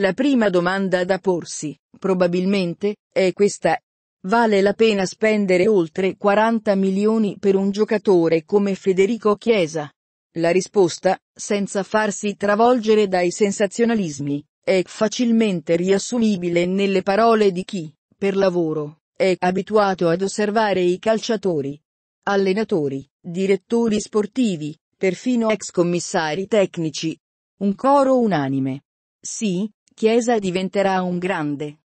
La prima domanda da porsi, probabilmente, è questa. Vale la pena spendere oltre 40 milioni per un giocatore come Federico Chiesa? La risposta, senza farsi travolgere dai sensazionalismi, è facilmente riassumibile nelle parole di chi, per lavoro, è abituato ad osservare i calciatori, allenatori, direttori sportivi, perfino ex commissari tecnici. Un coro unanime. Sì, Chiesa diventerà un grande